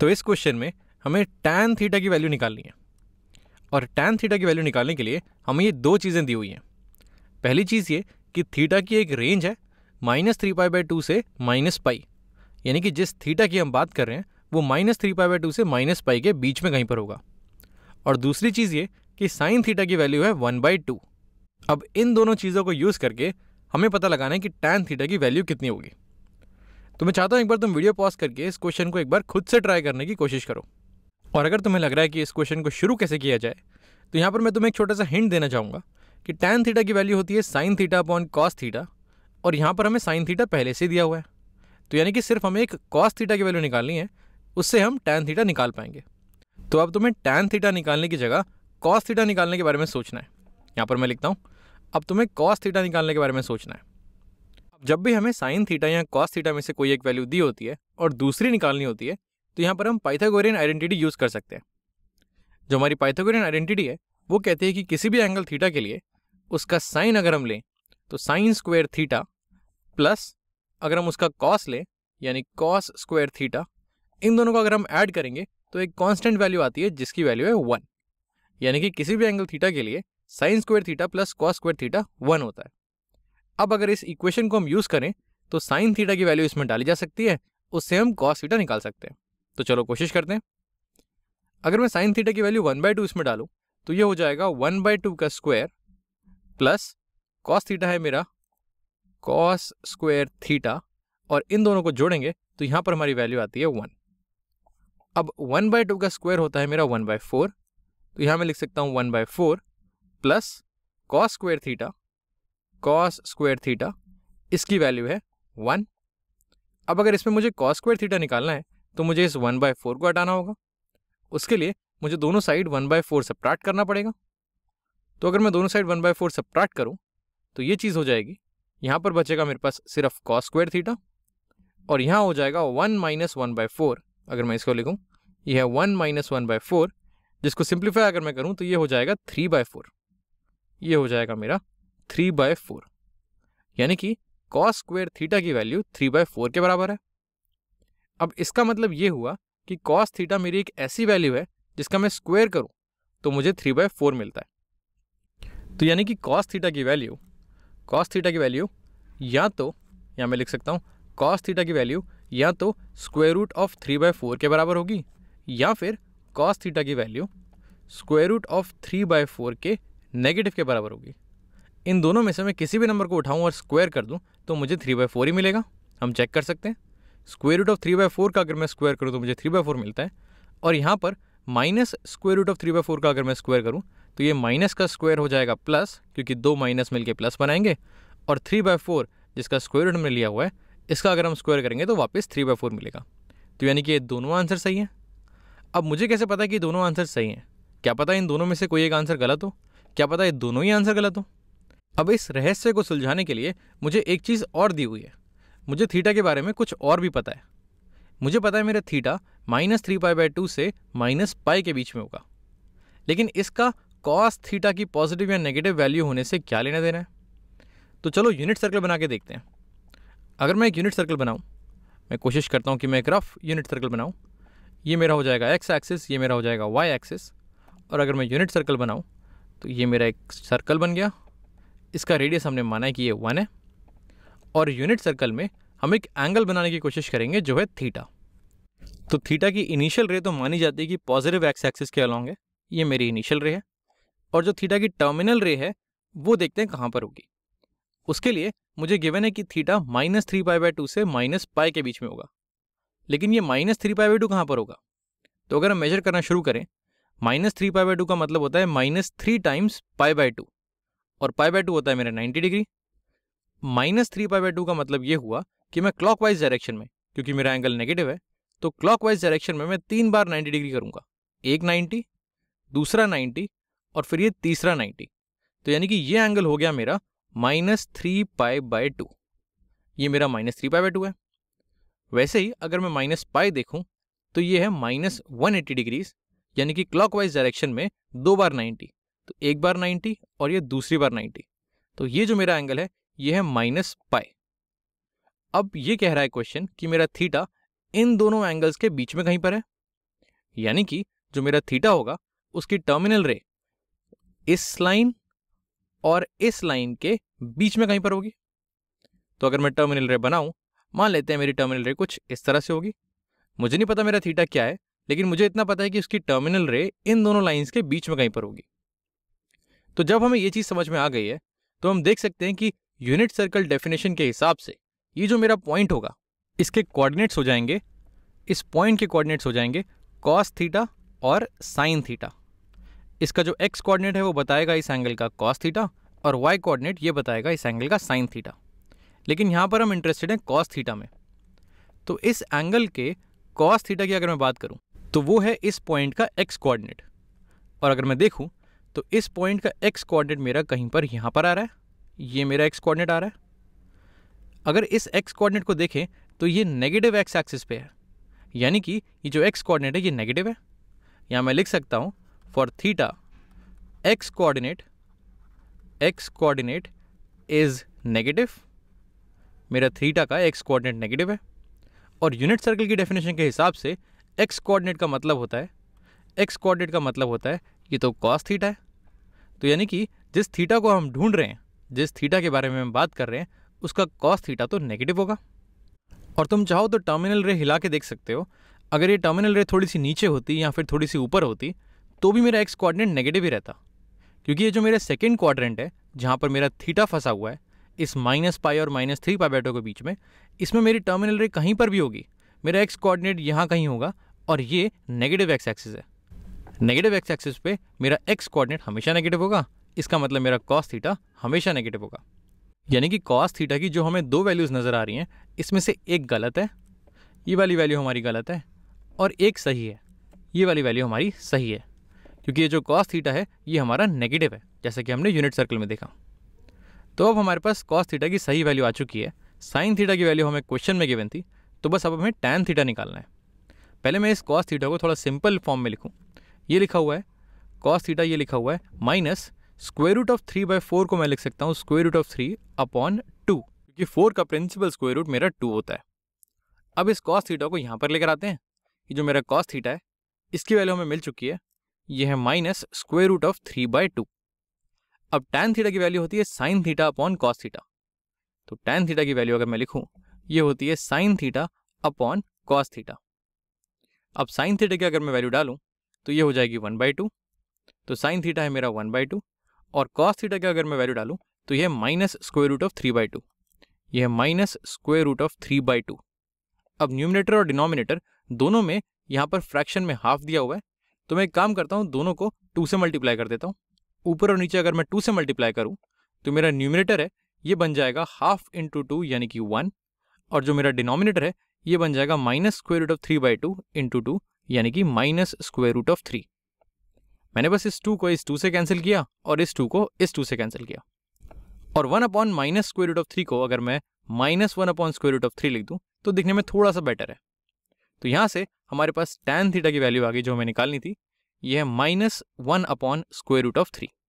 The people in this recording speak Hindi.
तो इस क्वेश्चन में हमें टैन थीटा की वैल्यू निकालनी है और टैन थीटा की वैल्यू निकालने के लिए हमें ये दो चीज़ें दी हुई हैं पहली चीज़ ये कि थीटा की एक रेंज है minus three pi by two से माइनस पाई यानी कि जिस थीटा की हम बात कर रहे हैं वो minus three pi by two से माइनस पाई के बीच में कहीं पर होगा और दूसरी चीज़ ये कि साइन थीटा की वैल्यू है वन बाई टू अब इन दोनों चीज़ों को यूज़ करके हमें पता लगाना है कि टैन थीटा की वैल्यू कितनी होगी तो मैं चाहता हूँ एक बार तुम वीडियो पॉज करके इस क्वेश्चन को एक बार खुद से ट्राई करने की कोशिश करो और अगर तुम्हें लग रहा है कि इस क्वेश्चन को शुरू कैसे किया जाए तो यहाँ पर मैं तुम्हें एक छोटा सा हिंट देना चाहूँगा कि टैन थीटा की वैल्यू होती है sine theta upon cos theta और यहाँ पर हमें साइन थीटा पहले से दिया हुआ है तो यानी कि सिर्फ हमें एक कॉस थीटा की वैल्यू निकालनी है उससे हम टैन थीटा निकाल पाएंगे तो अब तुम्हें टैन थीटा निकालने की जगह कॉस थीटा निकालने के बारे में सोचना है यहाँ पर मैं लिखता हूँ अब तुम्हें कॉस थीटा निकालने के बारे में सोचना है जब भी हमें साइन थीटा या कॉस थीटा में से कोई एक वैल्यू दी होती है और दूसरी निकालनी होती है तो यहाँ पर हम पाइथागोरियन आइडेंटिटी यूज़ कर सकते हैं जो हमारी पाइथागोरियन आइडेंटिटी है वो कहती है कि किसी भी एंगल थीटा के लिए उसका साइन अगर हम लें तो साइन स्क्वायर थीटा प्लस अगर हम उसका कॉस लें यानी कॉस स्क्वायर थीटा इन दोनों को अगर हम ऐड करेंगे तो एक कांस्टेंट वैल्यू आती है जिसकी वैल्यू है वन यानी कि किसी भी एंगल थीटा के लिए sine square theta plus cos square theta one होता है अब अगर इस इक्वेशन को हम यूज़ करें तो साइन थीटा की वैल्यू इसमें डाली जा सकती है उससे हम कॉस थीटा निकाल सकते हैं तो चलो कोशिश करते हैं अगर मैं साइन थीटा की वैल्यू वन बाय टू इसमें डालू तो ये हो जाएगा वन बाई टू का स्क्वायर प्लस कॉस थीटा है मेरा कॉस स्क्वायर थीटा और इन दोनों को जोड़ेंगे तो यहां पर हमारी वैल्यू आती है वन अब वन बाय टू का स्क्वायर होता है मेरा वन बाय फोर तो यहां मैं लिख सकता हूँ one by four plus cos square theta cos square theta इसकी वैल्यू है वन अब अगर इसमें मुझे कॉस स्क्वेयर थीटा निकालना है तो मुझे इस वन बाय फोर को हटाना होगा उसके लिए मुझे दोनों side one by four subtract करना पड़ेगा तो अगर मैं दोनों side one by four subtract करूँ तो ये चीज़ हो जाएगी यहाँ पर बचेगा मेरे पास सिर्फ कॉस स्क्वेयर थीटा और यहाँ हो जाएगा one minus one by four अगर मैं इसको लिखूँ यह है one minus one by four जिसको सिंप्लीफाई अगर मैं करूँ तो ये हो जाएगा थ्री बाय फोर ये हो जाएगा मेरा थ्री बाय फोर यानी कि कॉस स्क्वेयर थीटा की वैल्यू थ्री बाय फोर के बराबर है अब इसका मतलब ये हुआ कि कॉस थीटा मेरी एक ऐसी वैल्यू है जिसका मैं स्क्वेयर करूँ तो मुझे थ्री बाय फोर मिलता है तो यानी कि कॉस थीटा की वैल्यू कॉस थीटा की वैल्यू या तो या मैं लिख सकता हूँ कॉस थीटा की वैल्यू या तो square root of three by four के बराबर होगी या फिर कॉस थीटा की value square root of three by four के नेगेटिव के बराबर होगी इन दोनों में से मैं किसी भी नंबर को उठाऊँ और स्क्वायर कर दूँ तो मुझे थ्री बाई फोर ही मिलेगा हम चेक कर सकते हैं square root of three by four का अगर मैं स्क्वायर करूँ तो मुझे थ्री बाई फोर मिलता है और यहाँ पर minus square root of three by four का अगर मैं स्क्वायर करूँ तो ये माइनस का स्क्वायर हो जाएगा प्लस क्योंकि दो माइनस मिलकर प्लस बनाएंगे और थ्री बाई फोर जिसका स्क्वायर रूट में लिया हुआ है इसका अगर हम स्क्वायर करेंगे तो वापस थ्री बाई फोर मिलेगा तो यानी कि ये दोनों आंसर सही हैं अब मुझे कैसे पता है कि दोनों आंसर सही हैं क्या पता इन दोनों में से कोई एक आंसर गलत हो क्या पता ये दोनों ही आंसर गलत हो अब इस रहस्य को सुलझाने के लिए मुझे एक चीज़ और दी हुई है मुझे थीटा के बारे में कुछ और भी पता है मुझे पता है मेरा theta minus three pi by two से माइनस पाई के बीच में होगा लेकिन इसका कॉस थीटा की पॉजिटिव या नेगेटिव वैल्यू होने से क्या लेना देना है तो चलो यूनिट सर्कल बना के देखते हैं अगर मैं एक यूनिट सर्कल बनाऊँ मैं कोशिश करता हूँ कि मैं एक रफ यूनिट सर्कल बनाऊँ ये मेरा हो जाएगा एक्स एक्सिस ये मेरा हो जाएगा वाई एक्सिस और अगर मैं यूनिट सर्कल बनाऊँ तो ये मेरा एक सर्कल बन गया इसका रेडियस हमने माना है कि ये वन है और यूनिट सर्कल में हम एक एंगल बनाने की कोशिश करेंगे जो है थीटा तो थीटा की इनिशियल रे तो मानी जाती है कि पॉजिटिव एक्स एक्सिस के अलॉन्ग है ये मेरी इनिशियल रे है और जो थीटा की टर्मिनल रे है वो देखते हैं कहाँ पर होगी उसके लिए मुझे गिवन है कि theta minus three pi by two से माइनस पाई के बीच में होगा लेकिन ये minus three pi by two कहाँ पर होगा तो अगर हम मेजर करना शुरू करें minus three pi by two का मतलब होता है minus three times pi by two और पाई बाय टू होता है मेरा ninety degree minus three pi by two का मतलब ये हुआ कि मैं क्लॉक वाइज डायरेक्शन में क्योंकि मेरा एंगल नेगेटिव है तो क्लॉक वाइज डायरेक्शन में मैं तीन बार नाइन्टी डिग्री करूंगा एक नाइन्टी दूसरा नाइन्टी और फिर ये तीसरा नाइन्टी तो यानी कि ये एंगल हो गया मेरा minus three pi by two ये मेरा minus three pi by two है वैसे ही अगर मैं माइनस पाई देखूँ तो ये है माइनस वन एट्टी डिग्रीज यानी कि क्लॉकवाइज डायरेक्शन में दो बार नाइन्टी तो एक बार नाइन्टी और ये दूसरी बार 90 तो ये जो मेरा एंगल है ये है माइनस पाई अब ये कह रहा है क्वेश्चन कि मेरा थीटा इन दोनों एंगल्स के बीच में कहीं पर है यानी कि जो मेरा थीटा होगा उसकी टर्मिनल रे इस लाइन और इस लाइन के बीच में कहीं पर होगी तो अगर मैं टर्मिनल रे बनाऊं मान लेते हैं मेरी टर्मिनल रे कुछ इस तरह से होगी मुझे नहीं पता मेरा थीटा क्या है लेकिन मुझे इतना पता है कि उसकी टर्मिनल रे इन दोनों लाइंस के बीच में कहीं पर होगी तो जब हमें ये चीज़ समझ में आ गई है तो हम देख सकते हैं कि यूनिट सर्कल डेफिनेशन के हिसाब से ये जो मेरा पॉइंट होगा इसके कोऑर्डिनेट्स हो जाएंगे इस पॉइंट के कोऑर्डिनेट्स हो जाएंगे कॉस थीटा और साइन थीटा इसका जो एक्स कोऑर्डिनेट है वो बताएगा इस एंगल का कॉस थीटा और वाई कोऑर्डिनेट ये बताएगा इस एंगल का साइन थीटा लेकिन यहाँ पर हम इंटरेस्टेड हैं कॉस थीटा में तो इस एंगल के कॉस थीटा की अगर मैं बात करूँ तो वो है इस पॉइंट का एक्स कोऑर्डिनेट और अगर मैं देखूँ तो इस पॉइंट का एक्स कोऑर्डिनेट मेरा कहीं पर यहाँ पर आ रहा है ये मेरा एक्स कोऑर्डिनेट आ रहा है अगर इस एक्स कोऑर्डिनेट को देखें तो ये नेगेटिव एक्स एक्सिस पे है यानी कि ये जो एक्स कोऑर्डिनेट है ये नेगेटिव है यहाँ मैं लिख सकता हूँ for theta x coordinate x coordinate is negative मेरा थीटा का एक्स कोऑर्डिनेट नेगेटिव है और यूनिट सर्कल की डेफिनेशन के हिसाब से एक्स कोऑर्डिनेट का मतलब होता है एक्स कोऑर्डिनेट का मतलब होता है ये तो कॉस थीटा है तो यानी कि जिस थीटा को हम ढूंढ रहे हैं जिस थीटा के बारे में हम बात कर रहे हैं उसका कॉस थीटा तो नेगेटिव होगा और तुम चाहो तो टर्मिनल रे हिला के देख सकते हो अगर ये टर्मिनल रे थोड़ी सी नीचे होती या फिर थोड़ी सी ऊपर होती तो भी मेरा एक्स क्वाड्रेंट नेगेटिव ही रहता क्योंकि ये जो मेरा सेकेंड क्वाड्रेंट है जहाँ पर मेरा थीटा फंसा हुआ है इस माइनस पाई और माइनस थ्री पाई बैटो के बीच में इसमें मेरी टर्मिनल रे कहीं पर भी होगी मेरा एक्स कोऑर्डिनेट यहाँ कहीं होगा और ये नेगेटिव एक्स एक्सिस है नेगेटिव एक्स एक्सिस पे मेरा एक्स कोऑर्डिनेट हमेशा नेगेटिव होगा इसका मतलब मेरा कॉस थीटा हमेशा नेगेटिव होगा यानी कि कॉस थीटा की जो हमें दो वैल्यूज़ नज़र आ रही हैं इसमें से एक गलत है ये वाली वैल्यू हमारी गलत है और एक सही है ये वाली वैल्यू हमारी सही है क्योंकि ये जो कॉस थीटा है ये हमारा नेगेटिव है जैसा कि हमने यूनिट सर्कल में देखा तो अब हमारे पास कॉस थीटा की सही वैल्यू आ चुकी है साइन थीटा की वैल्यू हमें क्वेश्चन में गिवन थी तो बस अब हमें टैन थीटा निकालना है पहले मैं इस कॉस थीटा को थोड़ा सिंपल फॉर्म में लिखूँ ये लिखा हुआ है कॉस थीटा ये लिखा हुआ है minus square root of three by four को मैं लिख सकता हूँ square root of three upon two क्योंकि फोर का प्रिंसिपल स्क्वेयर रूट मेरा टू होता है अब इस कॉस थीटा को यहाँ पर लेकर आते हैं कि जो मेरा कॉस थीटा है इसकी वैल्यू हमें मिल चुकी है ये है minus square root of three by two अब टैन थीटा की वैल्यू होती है sine theta upon cos theta तो टैन थीटा की वैल्यू अगर मैं लिखूँ ये होती है sine theta upon cos theta अब साइन थीटा की अगर मैं वैल्यू डालूँ तो ये हो जाएगी वन बाई टू तो साइन थीटा है मेरा वन बाई टू और कॉस थीटा का अगर मैं वैल्यू डालूँ तो यह minus square root of three by two यह minus square root of three by two अब न्यूमिनेटर और डिनोमिनेटर दोनों में यहाँ पर फ्रैक्शन में हाफ दिया हुआ है तो मैं एक काम करता हूँ दोनों को टू से मल्टीप्लाई कर देता हूँ ऊपर और नीचे अगर मैं टू से मल्टीप्लाई करूँ तो मेरा न्यूमिनेटर है ये बन जाएगा हाफ इंटू टू यानी कि वन और जो मेरा डिनोमिनेटर है ये बन जाएगा minus square root of three by two into two यानी कि minus square root of three मैंने बस इस टू को इस टू से कैंसिल किया और इस टू को इस टू से कैंसिल किया और one upon minus square root of three को अगर मैं minus one upon square root of three लिख दूँ तो दिखने में थोड़ा सा बेटर है तो यहाँ से हमारे पास टैन थीटा की वैल्यू आ गई जो हमें निकालनी थी यह है minus one upon square root of three